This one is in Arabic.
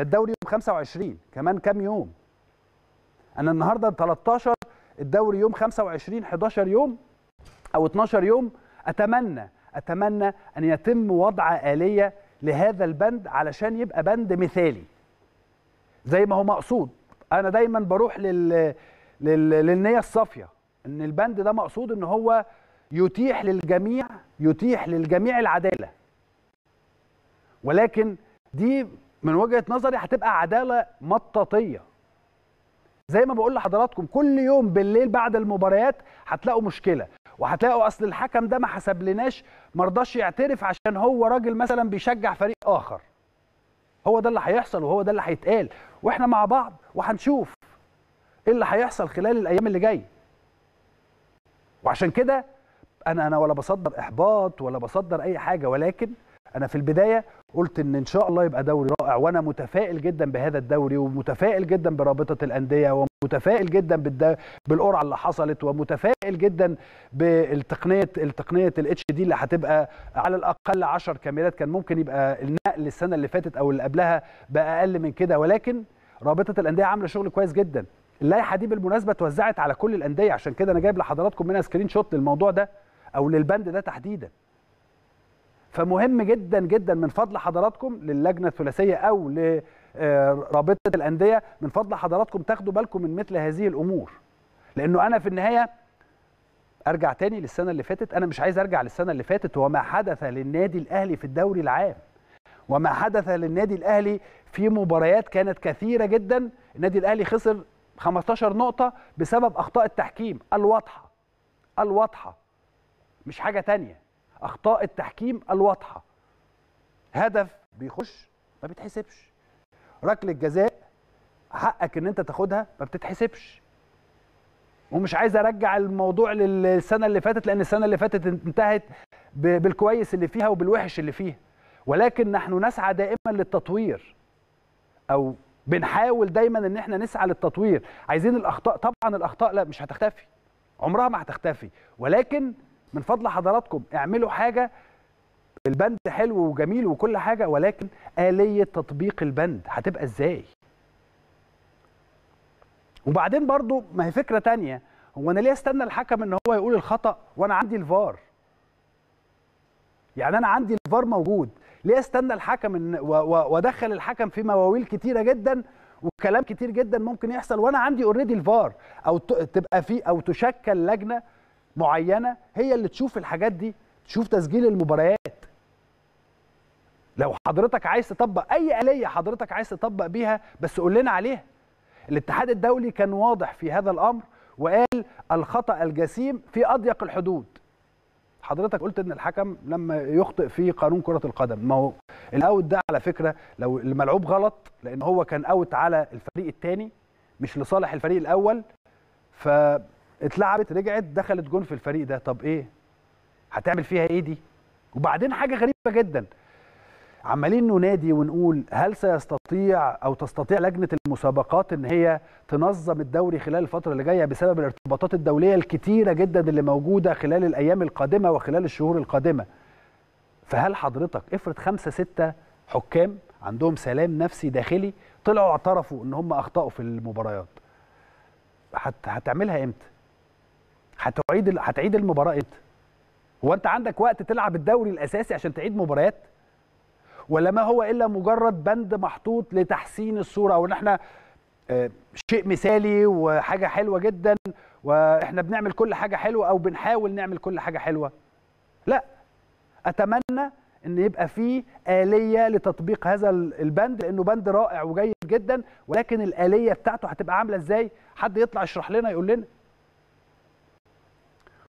ده الدوري يوم 25 كمان كام يوم انا النهارده 13 الدوري يوم 25 11 يوم او 12 يوم اتمنى اتمنى ان يتم وضع اليه لهذا البند علشان يبقى بند مثالي زي ما هو مقصود انا دايما بروح لل... لل... للنيه الصافيه ان البند ده مقصود ان هو يتيح للجميع يتيح للجميع العداله ولكن دي من وجهه نظري هتبقى عداله مطاطيه زي ما بقول لحضراتكم كل يوم بالليل بعد المباريات هتلاقوا مشكله وهتلاقوا اصل الحكم ده ما حسبلناش ما رضاش يعترف عشان هو راجل مثلا بيشجع فريق اخر هو ده اللي هيحصل وهو ده اللي هيتقال واحنا مع بعض وهنشوف ايه اللي هيحصل خلال الايام اللي جايه وعشان كده انا انا ولا بصدر احباط ولا بصدر اي حاجه ولكن انا في البدايه قلت ان ان شاء الله يبقى دوري رائع وانا متفائل جدا بهذا الدوري ومتفائل جدا برابطه الانديه ومتفائل جدا بالقرعه اللي حصلت ومتفائل جدا بالتقنيه التقنيه الاتش دي اللي هتبقى على الاقل 10 كاميرات كان ممكن يبقى النقل السنه اللي فاتت او اللي قبلها باقل من كده ولكن رابطه الانديه عامله شغل كويس جدا اللائحه دي بالمناسبه اتوزعت على كل الانديه عشان كده انا جايب لحضراتكم منها سكرين شوت للموضوع ده او للبند ده تحديدا فمهم جدا جدا من فضل حضراتكم للجنه الثلاثيه او لرابطه آه، الانديه من فضل حضراتكم تاخدوا بالكم من مثل هذه الامور لانه انا في النهايه ارجع تاني للسنه اللي فاتت انا مش عايز ارجع للسنه اللي فاتت وما حدث للنادي الاهلي في الدوري العام وما حدث للنادي الاهلي في مباريات كانت كثيره جدا النادي الاهلي خسر 15 نقطه بسبب اخطاء التحكيم الواضحه الواضحه مش حاجه تانية اخطاء التحكيم الواضحه هدف بيخش ما بيتحسبش ركله جزاء حقك ان انت تاخدها ما بتتحسبش ومش عايز ارجع الموضوع للسنه اللي فاتت لان السنه اللي فاتت انتهت بالكويس اللي فيها وبالوحش اللي فيها ولكن نحن نسعى دائما للتطوير او بنحاول دايما ان احنا نسعى للتطوير عايزين الاخطاء طبعا الاخطاء لا مش هتختفي عمرها ما هتختفي ولكن من فضل حضراتكم اعملوا حاجه البند حلو وجميل وكل حاجه ولكن اليه تطبيق البند هتبقى ازاي وبعدين برضو ما هي فكره تانية هو انا ليه استنى الحكم ان هو يقول الخطا وانا عندي الفار يعني انا عندي الفار موجود ليه استنى الحكم ان وادخل الحكم في مواويل كتيره جدا وكلام كتير جدا ممكن يحصل وانا عندي اوريدي الفار او تبقى في او تشكل لجنه معينه هي اللي تشوف الحاجات دي تشوف تسجيل المباريات لو حضرتك عايز تطبق اي اليه حضرتك عايز تطبق بيها بس قول لنا عليها الاتحاد الدولي كان واضح في هذا الامر وقال الخطا الجسيم في اضيق الحدود حضرتك قلت ان الحكم لما يخطئ في قانون كره القدم ما هو الاوت ده على فكره لو الملعوب غلط لان هو كان اوت على الفريق الثاني مش لصالح الفريق الاول ف اتلعبت رجعت دخلت جون في الفريق ده طب ايه هتعمل فيها ايه دي وبعدين حاجه غريبه جدا عمالين ننادي ونقول هل سيستطيع او تستطيع لجنه المسابقات ان هي تنظم الدوري خلال الفتره اللي جايه بسبب الارتباطات الدوليه الكتيره جدا اللي موجوده خلال الايام القادمه وخلال الشهور القادمه فهل حضرتك افرض خمسة ستة حكام عندهم سلام نفسي داخلي طلعوا اعترفوا ان هم اخطاوا في المباريات هتعملها امتى هتعيد هتعيد المباراه امتى؟ هو انت عندك وقت تلعب الدوري الاساسي عشان تعيد مباريات؟ ولا ما هو الا مجرد بند محطوط لتحسين الصوره او ان احنا آه، شيء مثالي وحاجه حلوه جدا واحنا بنعمل كل حاجه حلوه او بنحاول نعمل كل حاجه حلوه لا اتمنى ان يبقى في اليه لتطبيق هذا البند لانه بند رائع وجيد جدا ولكن الاليه بتاعته هتبقى عامله ازاي حد يطلع يشرح لنا يقول لنا